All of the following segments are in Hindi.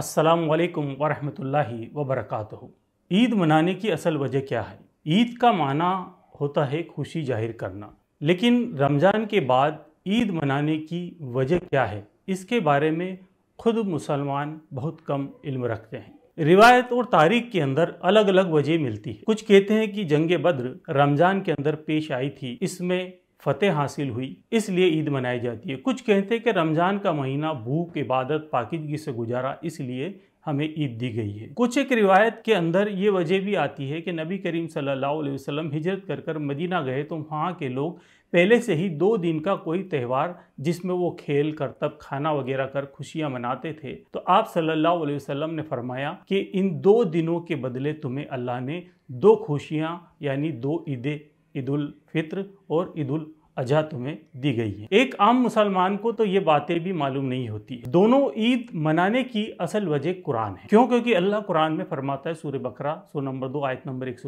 असलकम वरहमतुल्लाहि वबरकत ईद मनाने की असल वजह क्या है ईद का माना होता है खुशी जाहिर करना लेकिन रमज़ान के बाद ईद मनाने की वजह क्या है इसके बारे में खुद मुसलमान बहुत कम इल्म रखते हैं रिवायत और तारीख के अंदर अलग अलग वजह मिलती है कुछ कहते हैं कि जंग बद्र रमज़ान के अंदर पेश आई थी इसमें फतेह हासिल हुई इसलिए ईद मनाई जाती है कुछ कहते हैं कि रमज़ान का महीना भूख इबादत पाकिदगी से गुजारा इसलिए हमें ईद दी गई है कुछ एक रिवायत के अंदर ये वजह भी आती है कि नबी करीम सल्लल्लाहु अलैहि वसल्लम हिजरत कर कर मदीना गए तो वहाँ के लोग पहले से ही दो दिन का कोई त्यौहार जिसमें वो खेल कर तब खाना वगैरह कर खुशियाँ मनाते थे तो आप सल्लल्लाहु अलैहि वसल्लम ने फरमाया कि इन दो दिनों के बदले तुम्हें अल्लाह ने दो खुशियाँ यानी दो ईदें ईद उल फित्र और ईद उल अजहा तुम्हें दी गई है एक आम मुसलमान को तो ये बातें भी मालूम नहीं होती दोनों ईद मनाने की असल वजह कुरान है क्यों क्योंकि अल्लाह कुरान में फरमाता है सूर्य बकरा सो नंबर दो आयत नंबर एक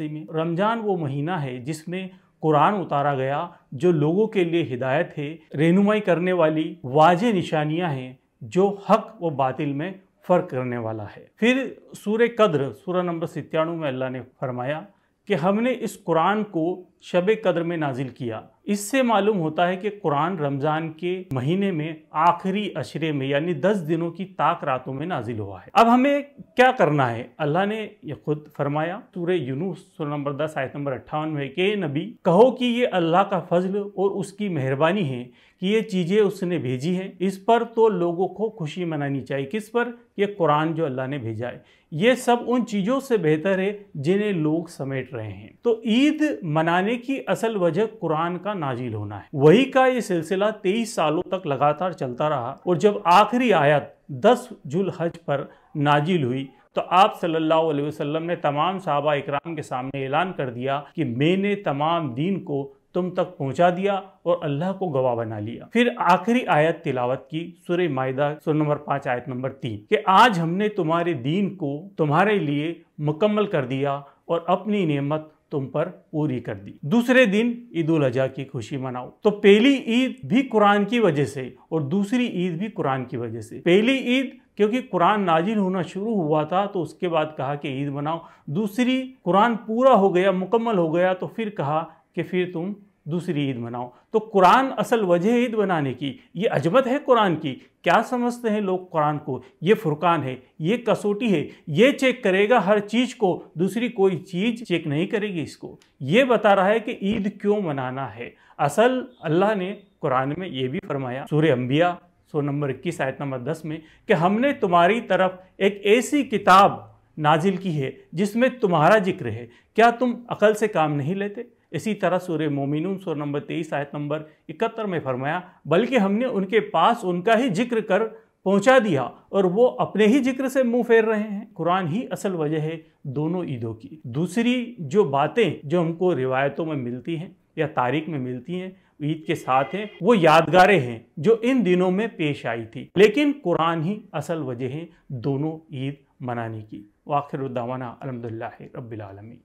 में रमज़ान वो महीना है जिसमें कुरान उतारा गया जो लोगों के लिए हिदायत है रहनुमाई करने वाली वाज निशानियाँ हैं जो हक व बातिल में फ़र्क करने वाला है फिर सूर्य कद्र सूर्य नंबर सितयाणु में अल्लाह ने फरमाया कि हमने इस कुरान को शब कदर में नाजिल किया इससे मालूम होता है कि कुरान रमज़ान के महीने में आखिरी अशरे में यानी दस दिनों की ताक रातों में नाजिल हुआ है अब हमें क्या करना है अल्लाह ने यह खुद फरमाया सूर्य यूनुस सूर्य नंबर दस आयत नंबर अट्ठावन में के नबी कहो कि ये अल्लाह का फजल और उसकी मेहरबानी है कि ये चीज़ें उसने भेजी हैं इस पर तो लोगों को खुशी मनानी चाहिए किस पर ये कुरान जो अल्लाह ने भेजा है ये सब उन चीज़ों से बेहतर है जिन्हें लोग समेट रहे हैं तो ईद मनाने आने की असल वजह कुरान का नाजिल होना है वही का ये सिलसिला तेईस सालों तक लगातार चलता रहा और जब आखिरी आयत दस जुल हज पर नाजिल हुई तो आप सल्लल्लाहु अलैहि वसल्लम ने तमाम साहबा इकराम के सामने ऐलान कर दिया कि मैंने तमाम दीन को तुम तक पहुंचा दिया और अल्लाह को गवाह बना लिया फिर आखिरी आयत तिलावत की सुर मायदा सुर नंबर पाँच आयत नंबर तीन कि आज हमने तुम्हारे दीन को तुम्हारे लिए मुकम्मल कर दिया और अपनी नेमत तुम पर पूरी कर दी दूसरे दिन ईद उल अजहा की खुशी मनाओ तो पहली ईद भी कुरान की वजह से और दूसरी ईद भी कुरान की वजह से पहली ईद क्योंकि कुरान नाजिल होना शुरू हुआ था तो उसके बाद कहा कि ईद मनाओ दूसरी कुरान पूरा हो गया मुकम्मल हो गया तो फिर कहा कि फिर तुम दूसरी ईद मनाओ तो कुरान असल वजह ईद बनाने की ये अजमत है कुरान की क्या समझते हैं लोग कुरान को ये फुरकान है ये कसौटी है ये चेक करेगा हर चीज़ को दूसरी कोई चीज़ चेक नहीं करेगी इसको ये बता रहा है कि ईद क्यों मनाना है असल अल्लाह ने कुरान में ये भी फरमाया सूर्य अम्बिया सो नंबर इक्कीस आयत नंबर दस में कि हमने तुम्हारी तरफ एक ऐसी किताब नाजिल की है जिसमें तुम्हारा जिक्र है क्या तुम अकल से काम नहीं लेते इसी तरह सूर्य मोमिन सुर नंबर तेईस आयत नंबर इकहत्तर में फरमाया बल्कि हमने उनके पास उनका ही जिक्र कर पहुंचा दिया और वो अपने ही जिक्र से मुंह फेर रहे हैं कुरान ही असल वजह है दोनों ईदों की दूसरी जो बातें जो हमको रिवायतों में मिलती हैं या तारीख में मिलती हैं ईद के साथ हैं वो यादगारें हैं जो इन दिनों में पेश आई थी लेकिन कुरान ही असल वजह है दोनों ईद मनाने की वाखिर दावाना अलहमदिल्ला रबालमी